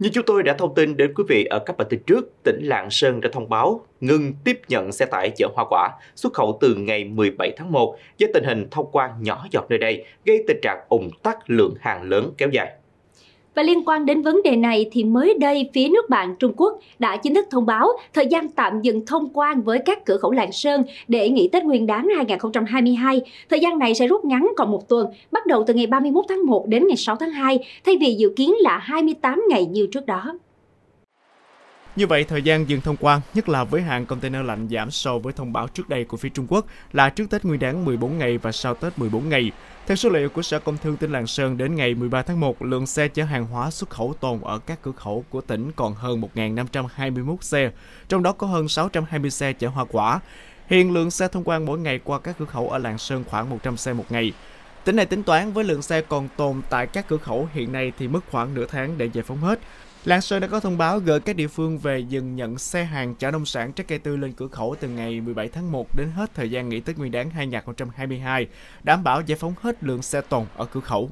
Như chúng tôi đã thông tin đến quý vị ở các bản tin trước, tỉnh Lạng Sơn đã thông báo ngừng tiếp nhận xe tải chở hoa quả xuất khẩu từ ngày 17 tháng 1 do tình hình thông quan nhỏ giọt nơi đây gây tình trạng ủng tắc lượng hàng lớn kéo dài. Và liên quan đến vấn đề này thì mới đây phía nước bạn Trung Quốc đã chính thức thông báo thời gian tạm dừng thông quan với các cửa khẩu Lạng Sơn để nghỉ Tết Nguyên đán 2022. Thời gian này sẽ rút ngắn còn một tuần, bắt đầu từ ngày 31 tháng 1 đến ngày 6 tháng 2, thay vì dự kiến là 28 ngày như trước đó. Như vậy, thời gian dừng thông quan, nhất là với hàng container lạnh giảm so với thông báo trước đây của phía Trung Quốc là trước Tết Nguyên đáng 14 ngày và sau Tết 14 ngày. Theo số liệu của Sở Công Thương tỉnh Lạng Sơn, đến ngày 13 tháng 1, lượng xe chở hàng hóa xuất khẩu tồn ở các cửa khẩu của tỉnh còn hơn 1.521 xe, trong đó có hơn 620 xe chở hoa quả. Hiện lượng xe thông quan mỗi ngày qua các cửa khẩu ở Lạng Sơn khoảng 100 xe một ngày. Tỉnh này tính toán với lượng xe còn tồn tại các cửa khẩu hiện nay thì mất khoảng nửa tháng để giải phóng hết. Lạng Sơn đã có thông báo gửi các địa phương về dừng nhận xe hàng chở nông sản trái cây tươi lên cửa khẩu từ ngày 17 tháng 1 đến hết thời gian nghỉ Tết Nguyên đán 2022, đảm bảo giải phóng hết lượng xe tồn ở cửa khẩu.